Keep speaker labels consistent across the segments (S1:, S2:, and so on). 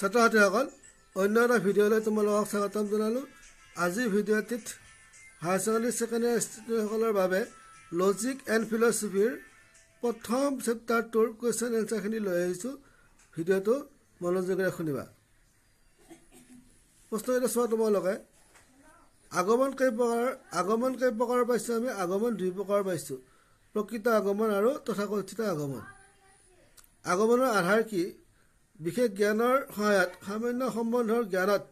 S1: ছাত্ৰ ছাত্ৰীসকল অন্য এটা ভিডিঅ'লৈ তোমালোকক স্বাগতম জনালোঁ আজিৰ ভিডিঅ'টিত হায়াৰ ছেকেণ্ডেৰী ছেকেণ্ডেৰী ষ্টুডেণ্টসকলৰ বাবে লজিক এণ্ড ফিলচফিৰ প্ৰথম চেপ্টাৰটোৰ কুৱেশ্যন এনচাৰখিনি লৈ আহিছোঁ ভিডিঅ'টো মনোযোগেৰে শুনিবা প্ৰশ্নকেইটা চোৱা তোমালোকে আগমন কেই প্ৰকাৰ আগমন কেই প্ৰকাৰৰ পাইছোঁ আমি আগমন দুই প্ৰকাৰৰ পাইছোঁ প্ৰকৃত আগমন আৰু তথা কথিত আগমন আগমনৰ আধাৰ কি বিশেষ জ্ঞানৰ সহায়ত সামান্য সম্বন্ধৰ জ্ঞানত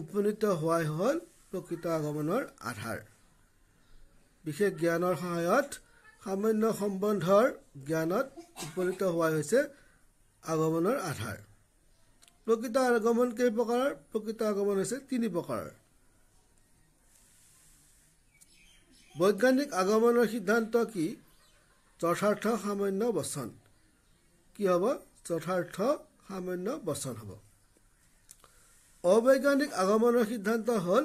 S1: উপনীত হোৱাই হ'ল প্ৰকৃত আগমনৰ আধাৰ বিশেষ জ্ঞানৰ সহায়ত সামান্য সম্বন্ধৰ জ্ঞানত উপনীত হোৱাই হৈছে আগমনৰ আধাৰ প্ৰকৃত আগমন কেইপ্ৰকাৰৰ প্ৰকৃত আগমন হৈছে তিনি প্ৰকাৰৰ বৈজ্ঞানিক আগমনৰ সিদ্ধান্ত কি যথাৰ্থ সামান্য বচন কি হ'ব যথাৰ্থ সামান্য বচন হ'ব অবৈজ্ঞানিক আগমনৰ সিদ্ধান্ত হ'ল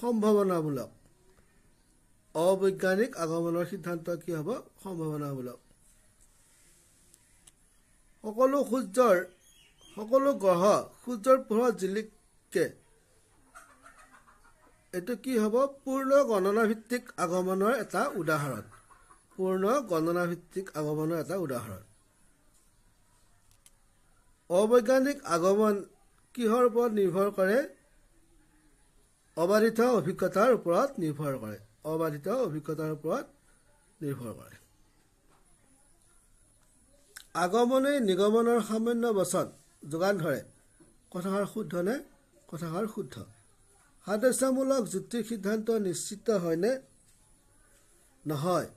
S1: সম্ভাৱনামূলক অবৈজ্ঞানিক আগমনৰ সিদ্ধান্ত কি হ'ব সম্ভাৱনামূলক সকলো সূৰ্যৰ সকলো গ্ৰহ সূৰ্যৰ পোহৰ জিলিকে এইটো কি হ'ব পূৰ্ণ গণনাভিত্তিক আগমনৰ এটা উদাহৰণ পূৰ্ণ গণনাভিত্তিক আগমনৰ এটা উদাহৰণ অবৈজ্ঞানিক আগমন কিহৰ ওপৰত নিৰ্ভৰ কৰে অবাধিত অভিজ্ঞতাৰ ওপৰত নিৰ্ভৰ কৰে অবাধিত অভিজ্ঞতাৰ ওপৰত নিৰ্ভৰ কৰে আগমনে নিগমনৰ সামান্য বচন যোগান ধৰে কথাষাৰ শুদ্ধনে কথাষাৰ শুদ্ধ সাদৃশ্যমূলক যুক্তিৰ সিদ্ধান্ত নিশ্চিত হয়নে নহয়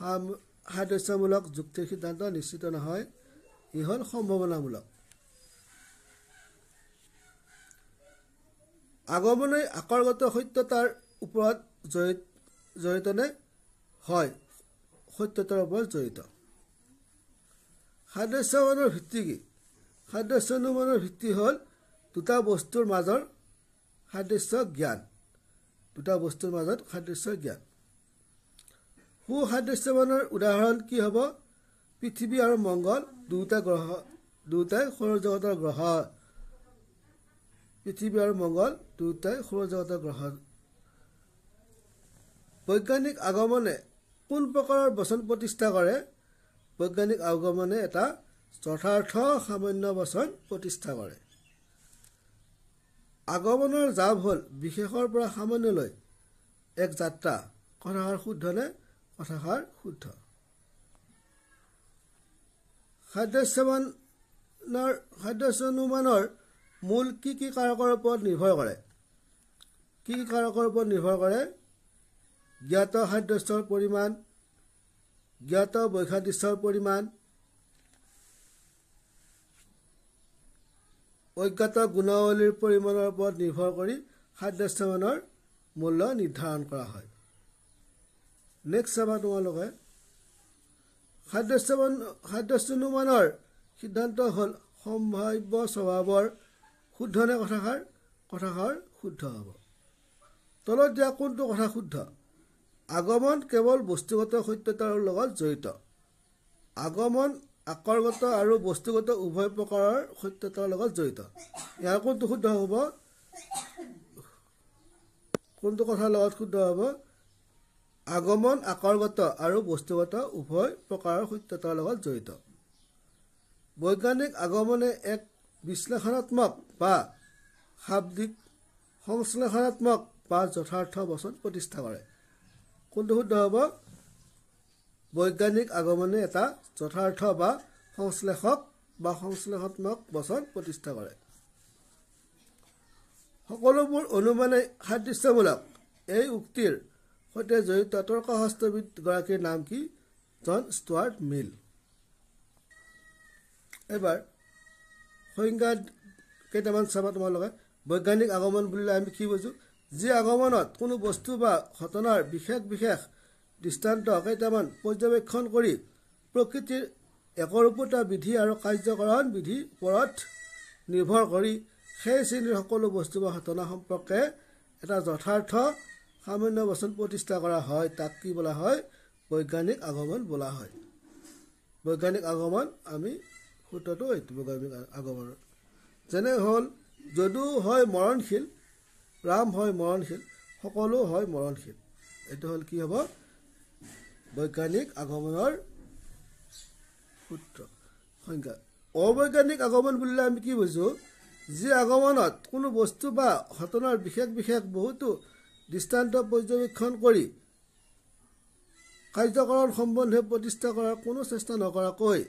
S1: সাদস্যমূলক যুক্তিৰ সিদ্ধান্ত নিশ্চিত নহয় ই হ'ল সম্ভাৱনামূলক আগমনে আকাৰগত সত্যতাৰ ওপৰত জড়িত জড়িতনে হয় সত্যতাৰ ওপৰত জড়িত সাদৃশ্যমানৰ ভিত্তি কি সাদৃশ্য অনুমানৰ ভিত্তি হ'ল দুটা বস্তুৰ মাজৰ সাদৃশ্য জ্ঞান দুটা বস্তুৰ মাজত সাদৃশ্য জ্ঞান সু সাদৃশ্যমানৰ উদাহৰণ কি হ'ব পৃথিৱী আৰু মংগল দুয়োটা গ্ৰহ দুয়োটাই সৌৰজগতৰ গ্ৰহৰ পৃথিৱী আৰু মংগল দুয়োটাই সৌৰজগতৰ গ্ৰহ বৈজ্ঞানিক আগমনে কোন প্ৰকাৰৰ বচন প্ৰতিষ্ঠা কৰে বৈজ্ঞানিক আগমনে এটা যথাৰ্থ সামান্য বচন প্ৰতিষ্ঠা কৰে আগমনৰ জাপ হ'ল বিশেষৰ পৰা সামান্যলৈ এক যাত্ৰা কথাষাৰ শুদ্ধনে কথাষাৰ শুদ্ধ খাদ্যস্যমানৰ খাদ্যস্যনুমানৰ মূল কি কি কাৰকৰ ওপৰত নিৰ্ভৰ কৰে কি কি কাৰকৰ ওপৰত নিৰ্ভৰ কৰে জ্ঞাত সাদৃশ্যৰ পৰিমাণ জ্ঞাত বৈসাদৃশ্যৰ পৰিমাণ অজ্ঞাত গুণাৱলীৰ পৰিমাণৰ ওপৰত নিৰ্ভৰ কৰি সাদৃশ্যমানৰ মূল্য নিৰ্ধাৰণ কৰা হয় নেক্সট চাবা তোমালোকে সাদৃশ্যমান সাদৃশ্য সিদ্ধান্ত হ'ল সম্ভাৱ্য স্বভাৱৰ শুদ্ধ নে কথাষাৰ কথাষাৰ শুদ্ধ হ'ব তলত দিয়া কোনটো কথা শুদ্ধ আগমন কেৱল বস্তুগত সত্যতাৰ লগত জড়িত আগমন আকৰগত আৰু বস্তুগত উভয় প্ৰকাৰৰ সত্যতাৰ লগত জড়িত ইয়াৰ কোনটো শুদ্ধ হ'ব কোনটো কথাৰ লগত শুদ্ধ হ'ব আগমন আকৰগত আৰু বস্তুগত উভয় প্ৰকাৰৰ সত্যতাৰ লগত জড়িত বৈজ্ঞানিক আগমনে এক বিশ্লেষণাত্মক বা শাব্দিক সংশ্লেষণাত্মক বা যথাৰ্থ বচন প্ৰতিষ্ঠা কৰে কোনটো শুদ্ধ হ'ব বৈজ্ঞানিক আগমনে এটা যথাৰ্থ বা সংশ্লেষক বা সংশ্লেষণাত্মক বচন প্ৰতিষ্ঠা কৰে সকলোবোৰ অনুমানে সাদৃশ্যমূলক এই উক্তিৰ সৈতে জড়িত তৰ্কশাস্ত্ৰবিদগৰাকীৰ নাম কি জন ষ্টুৱাৰ্ট মিল এইবাৰ সংজ্ঞা কেইটামান চাবা তোমালোকে বৈজ্ঞানিক আগমন বুলিলে আমি কি বুজোঁ যি আগমনত কোনো বস্তু বা ঘটনাৰ বিশেষ বিশেষ দৃষ্টান্ত কেইটামান পৰ্যবেক্ষণ কৰি প্ৰকৃতিৰ একৰূপতা বিধি আৰু কাৰ্যকৰণ বিধিৰ ওপৰত নিৰ্ভৰ কৰি সেই শ্ৰেণীৰ সকলো বস্তু বা ঘটনা সম্পৰ্কে এটা যথাৰ্থ সামান্য বচন প্ৰতিষ্ঠা কৰা হয় তাক কি বোলা হয় বৈজ্ঞানিক আগমন বোলা হয় বৈজ্ঞানিক আগমন আমি সূত্ৰটো এইটো ঐতিপগামী আগমনৰ যেনে হ'ল যদিও হয় মৰণশীল ৰাম হয় মৰণশীল সকলো হয় মৰণশীল এইটো হ'ল কি হ'ব বৈজ্ঞানিক আগমনৰ সূত্ৰ সংজ্ঞা অবৈজ্ঞানিক আগমন বুলিলে আমি কি বুজোঁ যি আগমনত কোনো বস্তু বা ঘটনাৰ বিশেষ বিশেষ বহুতো দৃষ্টান্ত পৰ্যবেক্ষণ কৰি কাৰ্যকৰণ সম্বন্ধে প্ৰতিষ্ঠা কৰাৰ কোনো চেষ্টা নকৰাকৈ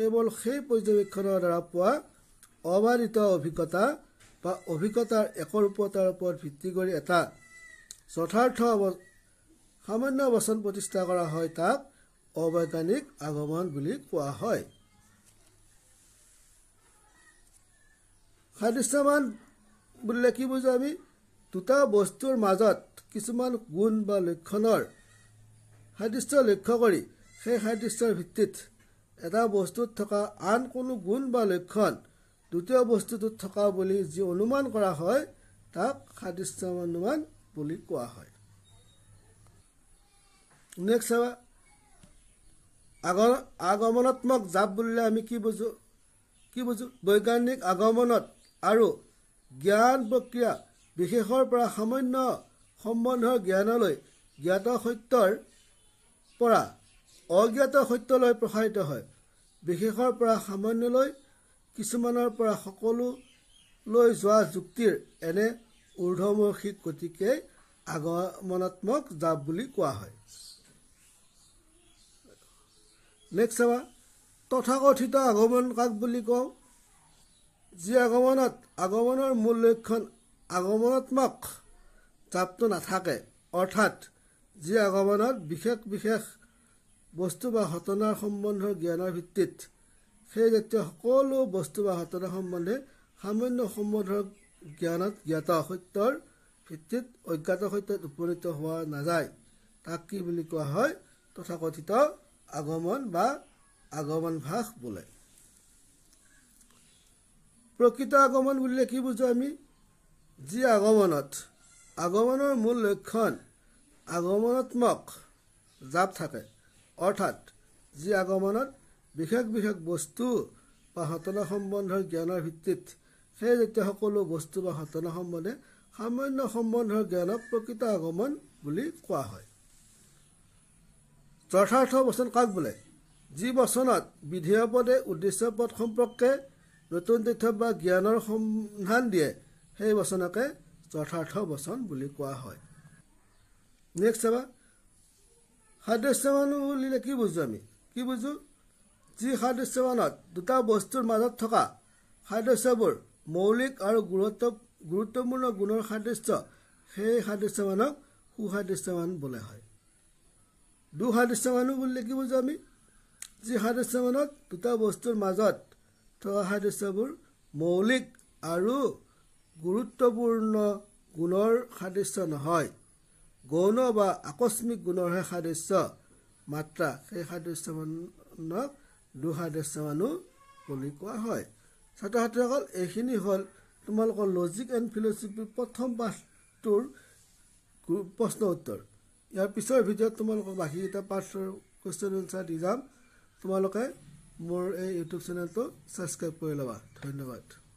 S1: কেৱল সেই পৰ্যবেক্ষণৰ দ্বাৰা পোৱা অবাধিত অভিজ্ঞতা বা অভিজ্ঞতাৰ একৰূপতাৰ ওপৰত ভিত্তি কৰি এটা যথাৰ্থ অৱ সামান্য বচন প্ৰতিষ্ঠা কৰা হয় তাক অবৈজ্ঞানিক আগমন বুলি কোৱা হয় সাদৃশ্যমান বুলিলে কি বুজো আমি দুটা বস্তুৰ মাজত কিছুমান গুণ বা লক্ষণৰ সাদৃশ্য লক্ষ্য কৰি সেই সাদৃশ্যৰ ভিত্তিত এটা বস্তুত থকা আন কোনো গুণ বা লক্ষণ দ্বিতীয় বস্তুটোত থকা বুলি যি অনুমান কৰা হয় তাক সাদৃশ্য অনুমান বুলি কোৱা হয় নেক্সট চাবা আগম আগমনাত্মক জাপ বুলিলে আমি কি বুজোঁ কি বুজোঁ বৈজ্ঞানিক আগমনত আৰু জ্ঞান প্ৰক্ৰিয়া বিশেষৰ পৰা সামান্য সম্বন্ধৰ জ্ঞানলৈ জ্ঞাত সত্যৰ পৰা অজ্ঞাত সত্যলৈ প্ৰসাৰিত হয় বিশেষৰ পৰা সামান্যলৈ কিছুমানৰ পৰা সকলোলৈ যোৱা যুক্তিৰ এনে ঊৰ্ধমূৰ্ষিক গতিকে আগমনাত্মক জাপ বুলি কোৱা হয় নেক্সট চাবা তথাকথিত আগমন কাক বুলি কওঁ যি আগমনত আগমনৰ মূল লক্ষণ আগমনাত্মক জাপটো নাথাকে অৰ্থাৎ যি আগমনত বিশেষ বিশেষ বস্তু বা ঘটনাৰ সম্বন্ধৰ জ্ঞানৰ ভিত্তিত সেই জাতীয় সকলো বস্তু বা ঘটনা সম্বন্ধে সামান্য সম্বন্ধৰ জ্ঞানত জ্ঞাত সত্যৰ ভিত্তিত অজ্ঞাত সত্যত উপনীত হোৱা নাযায় তাক কি বুলি কোৱা হয় তথাকথিত আগমন বা আগমন ভাস বোলে প্ৰকৃত আগমন বুলিলে কি বুজোঁ আমি যি আগমনত আগমনৰ মূল লক্ষণ আগমনাত্মক জাপ থাকে অৰ্থাৎ যি আগমনত বিশেষ বিশেষ বস্তু বা ঘটনা সম্বন্ধৰ জ্ঞানৰ ভিত্তিত সেই যেতিয়া সকলো বস্তু বা ঘটনা সম্বন্ধে সামান্য সম্বন্ধৰ জ্ঞানক প্ৰকৃত আগমন বুলি কোৱা হয় যথাৰ্থ বচন কাক বোলে যি বচনত বিধেয় পদে উদ্দেশ্য পদ সম্পৰ্কে নতুন তথ্য বা জ্ঞানৰ সন্ধান দিয়ে সেই বচনকে যথাৰ্থ বচন বুলি কোৱা হয় নেক্সট চাবা মানুহ বুলিলে কি বুজোঁ আমি কি বুজোঁ যি সাদৃশ্যমানত দুটা বস্তুৰ মাজত থকা সাদৃশ্যবোৰ মৌলিক আৰু গুৰুত্ব গুৰুত্বপূৰ্ণ গুণৰ সাদৃশ্য সেই সাদৃশ্যমানক সুসাদৃশ্যমান বোলা হয় মানুহ বুলিলে কি বুজোঁ আমি যি সাদৃশ্যমানত দুটা বস্তুৰ মাজত থকা সাদৃশ্যবোৰ মৌলিক আৰু গুৰুত্বপূৰ্ণ গুণৰ সাদৃশ্য নহয় গৌণ বা আকস্মিক গুণৰহে সাদৃশ্য মাত্ৰা সেই সাদৃশ্যমানক দুঃসাদৃশ্য মানুহ বুলি কোৱা হয় ছাত্ৰ ছাত্ৰীসকল এইখিনি হ'ল তোমালোকৰ লজিক এণ্ড ফিলচফিৰ প্ৰথম পাঠটোৰ প্ৰশ্ন উত্তৰ ইয়াৰ পিছৰ ভিডিঅ'ত তোমালোকৰ বাকীকেইটা পাঠৰ কুৱেশ্যন এনচাৰ দি যাম তোমালোকে মোৰ এই ইউটিউব চেনেলটো ছাবস্ক্ৰাইব কৰি ল'বা ধন্যবাদ